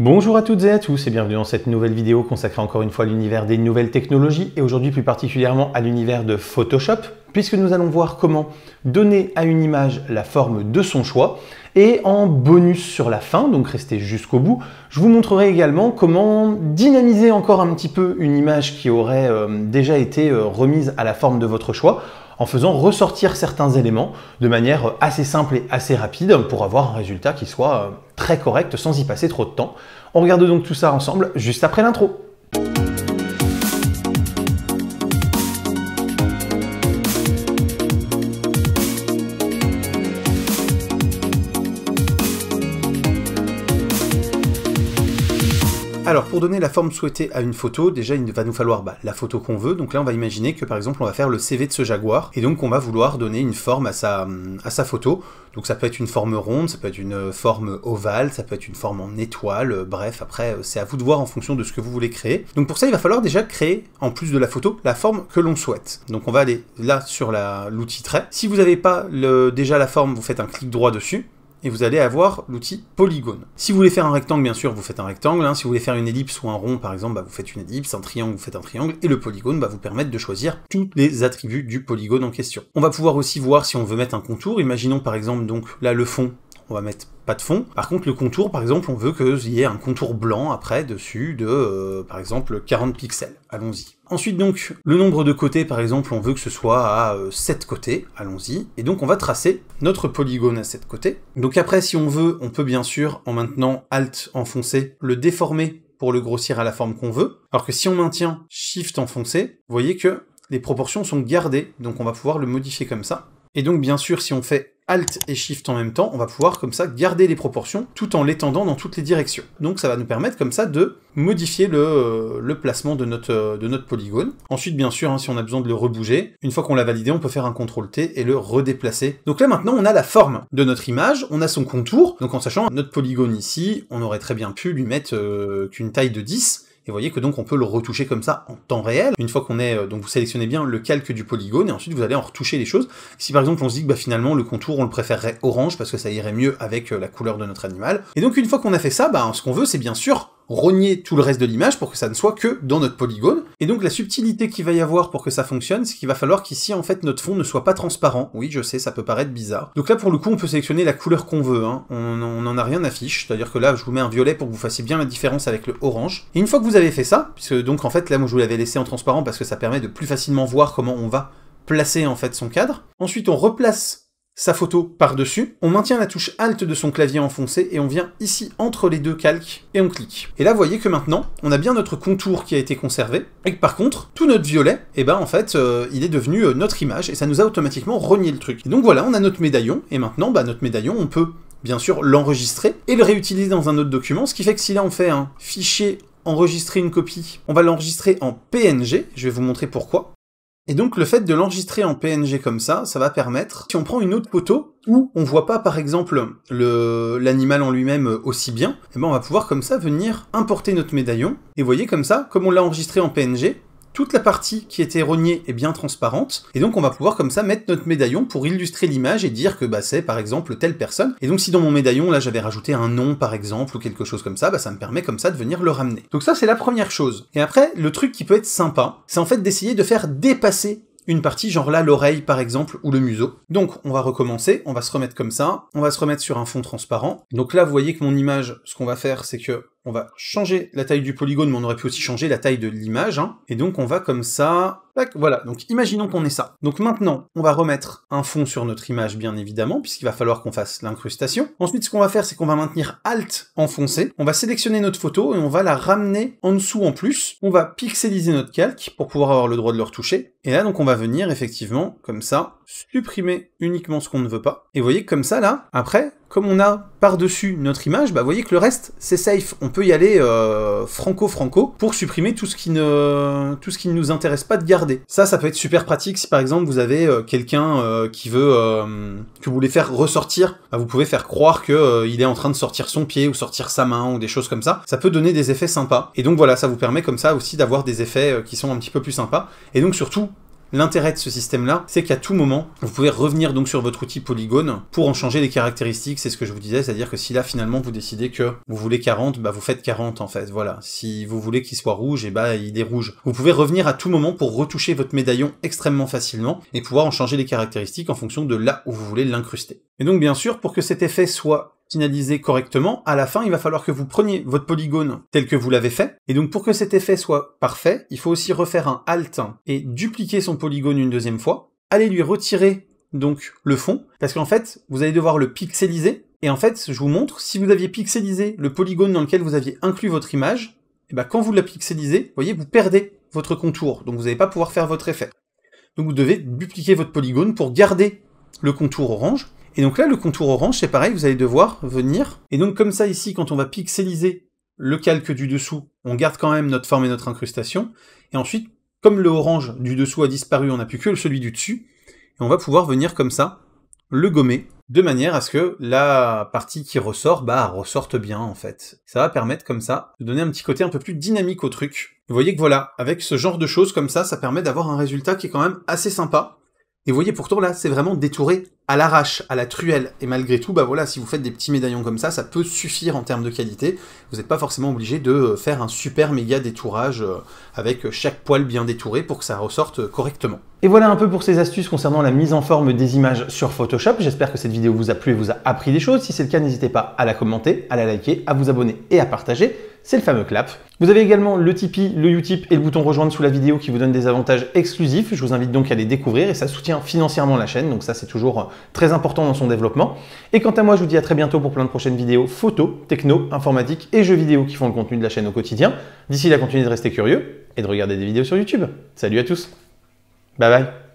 Bonjour à toutes et à tous et bienvenue dans cette nouvelle vidéo consacrée encore une fois à l'univers des nouvelles technologies et aujourd'hui plus particulièrement à l'univers de Photoshop puisque nous allons voir comment donner à une image la forme de son choix et en bonus sur la fin, donc restez jusqu'au bout, je vous montrerai également comment dynamiser encore un petit peu une image qui aurait euh, déjà été euh, remise à la forme de votre choix en faisant ressortir certains éléments de manière assez simple et assez rapide pour avoir un résultat qui soit euh, très correct sans y passer trop de temps. On regarde donc tout ça ensemble juste après l'intro. Alors, pour donner la forme souhaitée à une photo, déjà, il va nous falloir bah, la photo qu'on veut. Donc là, on va imaginer que, par exemple, on va faire le CV de ce Jaguar. Et donc, on va vouloir donner une forme à sa, photo. Donc ça peut être une forme ronde, ça peut être une euh, forme ovale, ça peut être une forme en étoile, euh, bref, après euh, c'est à vous de voir en fonction de ce que vous voulez créer. Donc pour ça il va falloir déjà créer, en plus de la photo, la forme que l'on souhaite. Donc on va aller là sur l'outil trait. Si vous n'avez pas déjà la forme, vous faites un clic droit dessus, et vous allez avoir l'outil polygone. Si vous voulez faire un rectangle, bien sûr, vous faites un rectangle. Hein. Si vous voulez faire une ellipse ou un rond, par exemple, bah, vous faites une ellipse. Un triangle, vous faites un triangle. Et le polygone va vous permettre de choisir tous les attributs du polygone en question. On va pouvoir aussi voir si on veut mettre un contour. Imaginons par exemple donc là le fond on va mettre pas de fond. Par contre, le contour, par exemple, on veut que y ait un contour blanc après dessus de, euh, par exemple, 40 pixels. Allons-y. Ensuite, donc, le nombre de côtés, par exemple, on veut que ce soit à 7 euh, côtés. Allons-y. Et donc, on va tracer notre polygone à 7 côtés. Donc après, si on veut, on peut bien sûr, en maintenant Alt enfoncé, le déformer pour le grossir à la forme qu'on veut. Alors que si on maintient Shift enfoncé, vous voyez que les proportions sont gardées, donc on va pouvoir le modifier comme ça. Et donc bien sûr, si on fait Alt et Shift en même temps, on va pouvoir comme ça garder les proportions tout en l'étendant dans toutes les directions. Donc ça va nous permettre comme ça de modifier le, euh, placement de notre, euh, de notre, polygone. Ensuite bien sûr, hein, si on a besoin de le rebouger, une fois qu'on l'a validé, on peut faire un CTRL T et le redéplacer. Donc là maintenant on a la forme de notre image, on a son contour, donc en sachant notre polygone ici, on aurait très bien pu lui mettre euh, qu'une taille de 10, vous voyez que donc on peut le retoucher comme ça en temps réel. Une fois qu'on est, euh, donc vous sélectionnez bien le calque du polygone et ensuite vous allez en retoucher les choses. Si par exemple on se dit que bah, finalement le contour on le préférerait orange parce que ça irait mieux avec euh, la couleur de notre animal. Et donc une fois qu'on a fait ça, bah, ce qu'on veut c'est bien sûr rogner tout le reste de l'image pour que ça ne soit que dans notre polygone. Et donc la subtilité qu'il va y avoir pour que ça fonctionne, c'est qu'il va falloir qu'ici en fait notre fond ne soit pas transparent. Oui, je sais, ça peut paraître bizarre. Donc là pour le coup, on peut sélectionner la couleur qu'on veut. Hein. On n'en a rien à C'est-à-dire que là, je vous mets un violet pour que vous fassiez bien la différence avec le orange. Et une fois que vous avez fait ça, puisque donc en fait là, moi je vous l'avais laissé en transparent parce que ça permet de plus facilement voir comment on va placer en fait son cadre. Ensuite, on replace sa photo par-dessus, on maintient la touche Alt de son clavier enfoncé et on vient ici entre les deux calques et on clique. Et là, vous voyez que maintenant, on a bien notre contour qui a été conservé, et que par contre, tout notre violet, et eh ben en fait, euh, il est devenu euh, notre image, et ça nous a automatiquement renié le truc. donc voilà, on a notre médaillon, et maintenant, bah, notre médaillon, on peut bien sûr l'enregistrer et le réutiliser dans un autre document, ce qui fait que si là on fait un fichier enregistrer une copie, on va l'enregistrer en PNG, je vais vous montrer pourquoi. Et donc le fait de l'enregistrer en PNG comme ça, ça va permettre, si on prend une autre photo où on voit pas par exemple l'animal en lui-même aussi bien, et eh ben on va pouvoir comme ça venir importer notre médaillon, et voyez comme ça, comme on l'a enregistré en PNG, toute la partie qui était rognée est bien transparente, et donc on va pouvoir comme ça mettre notre médaillon pour illustrer l'image et dire que bah, c'est par exemple telle personne. Et donc si dans mon médaillon, là j'avais rajouté un nom par exemple, ou quelque chose comme ça, bah, ça me permet comme ça de venir le ramener. Donc ça c'est la première chose. Et après, le truc qui peut être sympa, c'est en fait d'essayer de faire dépasser une partie, genre là l'oreille par exemple, ou le museau. Donc on va recommencer, on va se remettre comme ça, on va se remettre sur un fond transparent. Donc là vous voyez que mon image, ce qu'on va faire c'est que on va changer la taille du polygone, mais on aurait pu aussi changer la taille de l'image. Hein. Et donc on va comme ça... Voilà, donc imaginons qu'on ait ça. Donc maintenant, on va remettre un fond sur notre image, bien évidemment, puisqu'il va falloir qu'on fasse l'incrustation. Ensuite, ce qu'on va faire, c'est qu'on va maintenir Alt enfoncé. On va sélectionner notre photo et on va la ramener en dessous en plus. On va pixeliser notre calque pour pouvoir avoir le droit de le retoucher. Et là, donc, on va venir, effectivement, comme ça, supprimer uniquement ce qu'on ne veut pas. Et vous voyez, comme ça, là, après, comme on a par-dessus notre image, bah vous voyez que le reste, c'est safe. On peut y aller franco-franco euh, pour supprimer tout ce, qui ne, tout ce qui ne nous intéresse pas de garder. Ça, ça peut être super pratique si par exemple vous avez euh, quelqu'un euh, qui veut... que vous voulez faire ressortir. Bah, vous pouvez faire croire que il est en train de sortir son pied ou sortir sa main ou des choses comme ça. Ça peut donner des effets sympas. Et donc voilà, ça vous permet comme ça aussi d'avoir des effets qui sont un petit peu plus sympas. Et donc surtout, L'intérêt de ce système-là, c'est qu'à tout moment, vous pouvez revenir donc sur votre outil polygone pour en changer les caractéristiques, c'est ce que je vous disais, c'est-à-dire que si là finalement vous décidez que vous voulez 40, bah vous faites 40 en fait, voilà. Si vous voulez qu'il soit rouge, et eh bah il est rouge. Vous pouvez revenir à tout moment pour retoucher votre médaillon extrêmement facilement et pouvoir en changer les caractéristiques en fonction de là où vous voulez l'incruster. Et donc bien sûr, pour que cet effet soit finalisé correctement, à la fin, il va falloir que vous preniez votre polygone tel que vous l'avez fait. Et donc pour que cet effet soit parfait, il faut aussi refaire un alt et dupliquer son polygone une deuxième fois, Allez lui retirer donc le fond, parce qu'en fait, vous allez devoir le pixeliser. Et en fait, je vous montre, si vous aviez pixelisé le polygone dans lequel vous aviez inclus votre image, et eh bien quand vous la pixelisez, vous voyez, vous perdez votre contour, donc vous n'allez pas pouvoir faire votre effet. Donc vous devez dupliquer votre polygone pour garder le contour orange, et donc là, le contour orange, c'est pareil, vous allez devoir venir. Et donc comme ça, ici, quand on va pixeliser le calque du dessous, on garde quand même notre forme et notre incrustation. Et ensuite, comme le orange du dessous a disparu, on n'a plus que celui du dessus. Et on va pouvoir venir comme ça le gommer, de manière à ce que la partie qui ressort, bah, ressorte bien en fait. Ça va permettre comme ça de donner un petit côté un peu plus dynamique au truc. Vous voyez que voilà, avec ce genre de choses comme ça, ça permet d'avoir un résultat qui est quand même assez sympa, et vous voyez, pourtant là, c'est vraiment détouré à l'arrache, à la truelle. Et malgré tout, bah voilà, si vous faites des petits médaillons comme ça, ça peut suffire en termes de qualité. Vous n'êtes pas forcément obligé de euh, faire un super méga détourage euh, avec euh, chaque poil bien détouré pour que ça ressorte correctement. Et voilà un peu pour ces astuces concernant la mise en forme des images sur Photoshop. J'espère que cette vidéo vous a plu et vous a appris des choses. Si c'est le cas, n'hésitez pas à la commenter, à la liker, à vous abonner et à partager c'est le fameux clap. Vous avez également le Tipeee, le Utip et le bouton rejoindre sous la vidéo qui vous donne des avantages exclusifs. Je vous invite donc à les découvrir et ça soutient financièrement la chaîne, donc ça c'est toujours euh, très important dans son développement. Et quant à moi, je vous dis à très bientôt pour plein de prochaines vidéos photo, techno, informatique et jeux vidéo qui font le contenu de la chaîne au quotidien. D'ici là, continuez de rester curieux et de regarder des vidéos sur YouTube. Salut à tous. Bye bye.